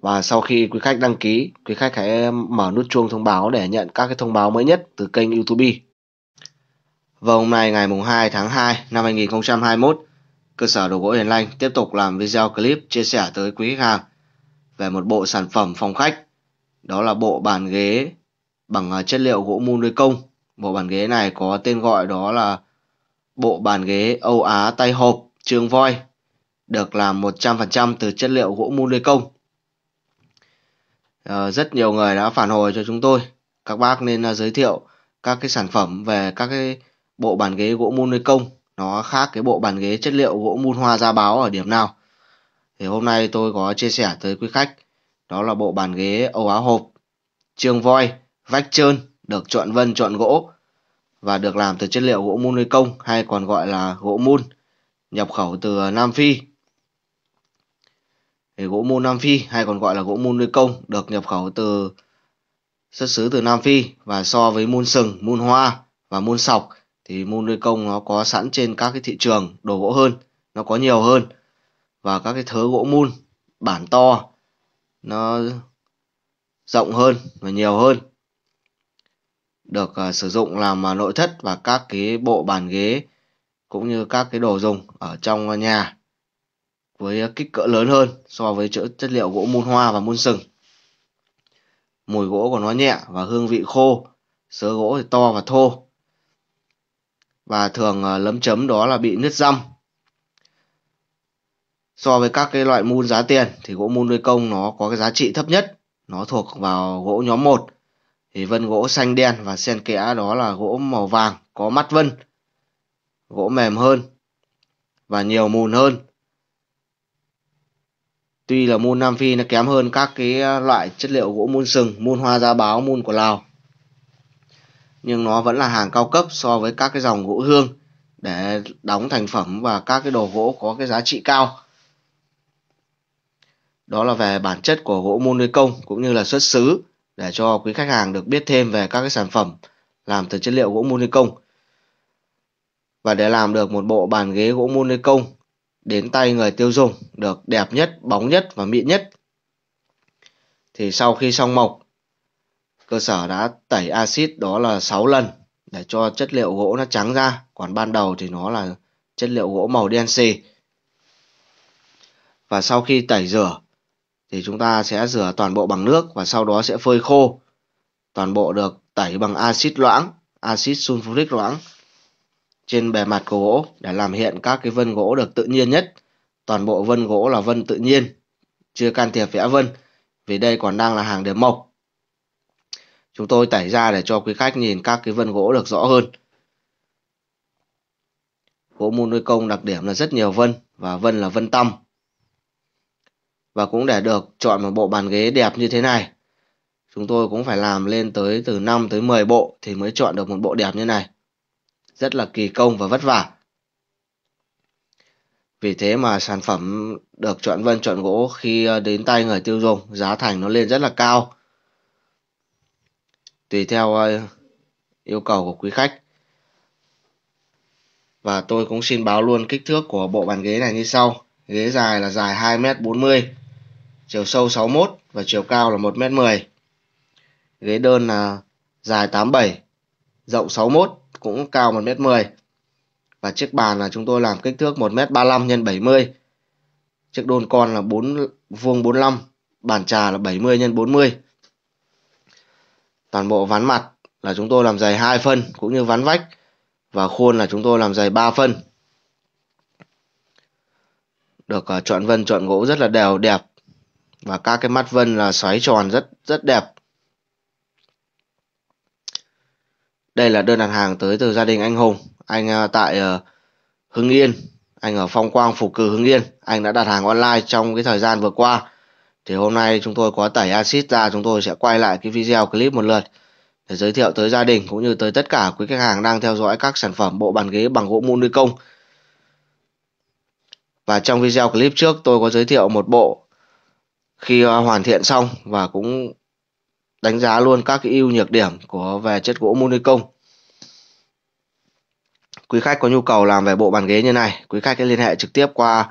Và sau khi quý khách đăng ký, quý khách hãy mở nút chuông thông báo để nhận các cái thông báo mới nhất từ kênh YouTube. Vào hôm nay ngày mùng 2 tháng 2 năm 2021, cơ sở đồ gỗ Hiền Lành tiếp tục làm video clip chia sẻ tới quý khách hàng về một bộ sản phẩm phòng khách. Đó là bộ bàn ghế bằng à, chất liệu gỗ mun nuôi công. Bộ bàn ghế này có tên gọi đó là bộ bàn ghế Âu Á tay hộp trường voi được làm 100% từ chất liệu gỗ mun nuôi công Ờ, rất nhiều người đã phản hồi cho chúng tôi các bác nên à, giới thiệu các cái sản phẩm về các cái bộ bàn ghế gỗ mun nơi công nó khác cái bộ bàn ghế chất liệu gỗ mun hoa da báo ở điểm nào thì hôm nay tôi có chia sẻ tới quý khách đó là bộ bàn ghế Âu Á hộp trường voi vách trơn được chọn vân chọn gỗ và được làm từ chất liệu gỗ mun nơi công hay còn gọi là gỗ mun nhập khẩu từ Nam Phi thì gỗ môn Nam Phi hay còn gọi là gỗ môn nuôi công được nhập khẩu từ xuất xứ từ Nam Phi và so với môn sừng, môn hoa và môn sọc thì môn nuôi công nó có sẵn trên các cái thị trường đồ gỗ hơn, nó có nhiều hơn và các cái thớ gỗ mun bản to nó rộng hơn và nhiều hơn được uh, sử dụng làm uh, nội thất và các cái bộ bàn ghế cũng như các cái đồ dùng ở trong uh, nhà với ờ, kích cỡ lớn hơn so với chất liệu gỗ môn hoa và môn sừng. Mùi gỗ của nó nhẹ và hương vị khô, sớ gỗ thì to và thô. Và thường ờ, lấm chấm đó là bị nứt răm. So với các cái loại mun giá tiền thì gỗ mun nuôi công nó có cái giá trị thấp nhất, nó thuộc vào gỗ nhóm 1. Thì vân gỗ xanh đen và xen kẽ đó là gỗ màu vàng có mắt vân, gỗ mềm hơn và nhiều mùn hơn Tuy là môn Nam Phi nó kém hơn các cái ờ, loại chất liệu gỗ môn sừng, môn hoa giá báo, môn của Lào. Nhưng nó vẫn là hàng cao cấp so với các cái dòng gỗ hương để đóng thành phẩm và các cái đồ gỗ có cái giá trị cao. Đó là về bản chất của gỗ môn nuôi công cũng như là xuất xứ để cho quý khách hàng được biết thêm về các cái sản phẩm làm từ chất liệu gỗ môn nuôi công. Và để làm được một bộ bàn ghế gỗ môn nuôi công đến tay người tiêu dùng được đẹp nhất, bóng nhất và mịn nhất. Thì sau khi xong mộc, cơ sở đã tẩy axit đó là 6 lần để cho chất liệu gỗ nó trắng ra, còn ban đầu thì nó là chất liệu gỗ màu đen xì. Và sau khi tẩy rửa thì chúng ta sẽ rửa toàn bộ bằng nước và sau đó sẽ phơi khô. Toàn bộ được tẩy bằng axit loãng, axit sulfuric loãng trên bề mặt của gỗ để làm hiện các cái vân gỗ được tự nhiên nhất. Toàn bộ vân gỗ là vân tự nhiên, chưa can thiệp vẽ vân, vì đây còn đang là hàng đếm mộc. Chúng tôi tẩy ra để cho quý khách nhìn các cái vân gỗ được rõ hơn. Gỗ mun nuôi công đặc điểm là rất nhiều vân và vân là vân tăm. Và cũng để được chọn một bộ bàn ghế đẹp như thế này, chúng tôi cũng phải làm lên tới từ 5 tới 10 bộ thì mới chọn được một bộ đẹp như này rất là kỳ công và vất vả. Vì thế mà sản phẩm được chọn vân chọn gỗ khi ờ, đến tay người tiêu dùng, giá thành nó lên rất là cao. Tùy theo ờ, yêu cầu của quý khách. Và tôi cũng xin báo luôn kích thước của bộ bàn ghế này như sau. Ghế dài là dài 2m40, chiều sâu 61 và chiều cao là 1m10. Ghế đơn là dài 87, rộng 61 cũng cao 1m10 và chiếc bàn là chúng tôi làm kích thước 1m35 x 70 chiếc đôn con là 4 vuông 45 bàn trà là 70 x 40 toàn bộ ván mặt là chúng tôi làm dày 2 phân cũng như ván vách và khuôn là chúng tôi làm dày 3 phân được ờ, chọn vân chọn gỗ rất là đều đẹp và các cái mắt vân là xoáy tròn rất rất đẹp Đây là đơn đặt hàng tới từ gia đình anh Hùng, anh à, tại ờ, Hưng Yên, anh ở Phong Quang, Phủ Cử, Hưng Yên. Anh đã đặt hàng online trong cái thời gian vừa qua. Thì hôm nay chúng tôi có tẩy acid ra, chúng tôi sẽ quay lại cái video clip một lượt để giới thiệu tới gia đình cũng như tới tất cả quý khách hàng đang theo dõi các sản phẩm bộ bàn ghế bằng gỗ mun công. Và trong video clip trước tôi có giới thiệu một bộ khi à, hoàn thiện xong và cũng đánh giá luôn các cái ưu nhược điểm của về chất gỗ Monicong. Quý khách có nhu cầu làm về bộ bàn ghế như này, quý khách hãy liên hệ trực tiếp qua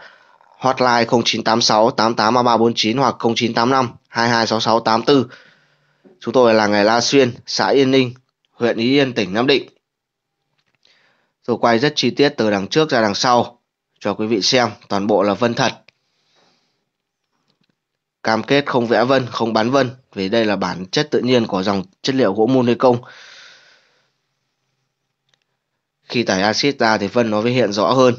hotline 0986 883349 hoặc 0985 226684. Chúng tôi là người La Xuyên, xã Yên Ninh, huyện Ý Yên, tỉnh Nam Định. Tôi quay rất chi tiết từ đằng trước ra đằng sau cho quý vị xem, toàn bộ là vân thật. Cam kết không vẽ vân, không bán vân, vì đây là bản chất tự nhiên của dòng chất liệu gỗ mun hay công. Khi tẩy axit ra thì phân nó mới hiện rõ hơn.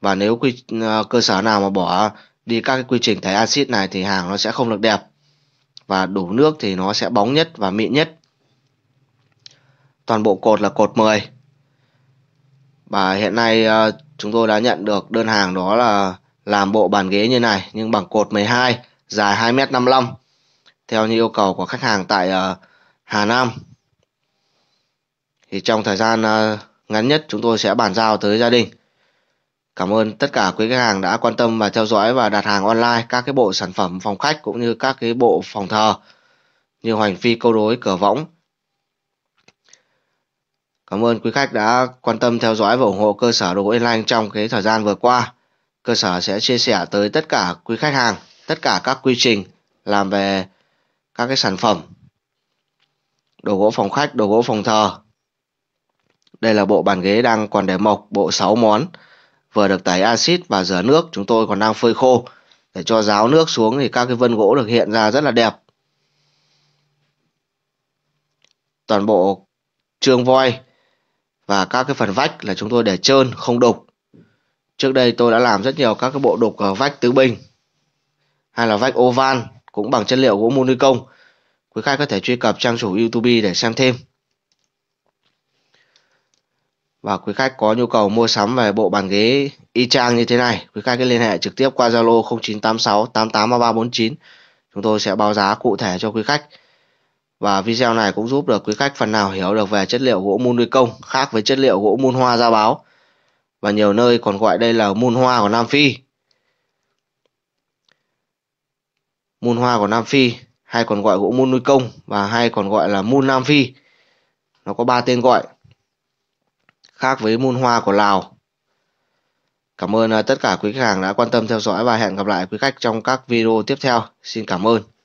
Và nếu quy, à, cơ sở nào mà bỏ đi các cái quy trình tẩy axit này thì hàng nó sẽ không được đẹp. Và đủ nước thì nó sẽ bóng nhất và mịn nhất. Toàn bộ cột là cột 10. Và hiện nay à, chúng tôi đã nhận được đơn hàng đó là làm bộ bàn ghế như này nhưng bằng cột 12 dài 2m55 theo như yêu cầu của khách hàng tại ờ, Hà Nam. Thì trong thời gian ờ, ngắn nhất chúng tôi sẽ bàn giao tới gia đình. Cảm ơn tất cả quý khách hàng đã quan tâm và theo dõi và đặt hàng online các cái bộ sản phẩm phòng khách cũng như các cái bộ phòng thờ như hoành phi câu đối cửa võng. Cảm ơn quý khách đã quan tâm theo dõi và ủng hộ cơ sở đồ gỗ Yên trong cái thời gian vừa qua. Cơ sở sẽ chia sẻ tới tất cả quý khách hàng tất cả các quy trình làm về các cái sản phẩm đồ gỗ phòng khách đồ gỗ phòng thờ đây là bộ bàn ghế đang còn để mộc bộ 6 món vừa được tẩy axit và rửa nước chúng tôi còn đang phơi khô để cho ráo nước xuống thì các cái vân gỗ được hiện ra rất là đẹp toàn bộ trường voi và các cái phần vách là chúng tôi để trơn không đục trước đây tôi đã làm rất nhiều các cái bộ đục vách tứ bình hay là vách oval cũng bằng chất liệu gỗ môn nuôi công. Quý khách có thể truy cập trang chủ YouTube để xem thêm. Và quý khách có nhu cầu mua sắm về bộ bàn ghế y chang như thế này, quý khách cứ liên hệ trực tiếp qua Zalo 0986 883349. Chúng tôi sẽ báo giá cụ thể cho quý khách. Và video này cũng giúp được quý khách phần nào hiểu được về chất liệu gỗ mun nuôi công khác với chất liệu gỗ mun hoa da báo. Và nhiều nơi còn gọi đây là mun hoa của Nam Phi. môn hoa của Nam Phi hay còn gọi gỗ môn nuôi công và hay còn gọi là môn Nam Phi. Nó có ba tên gọi khác với môn hoa của Lào. Cảm ơn à, tất cả quý khách hàng đã quan tâm theo dõi và hẹn gặp lại quý khách trong các video tiếp theo. Xin cảm ơn.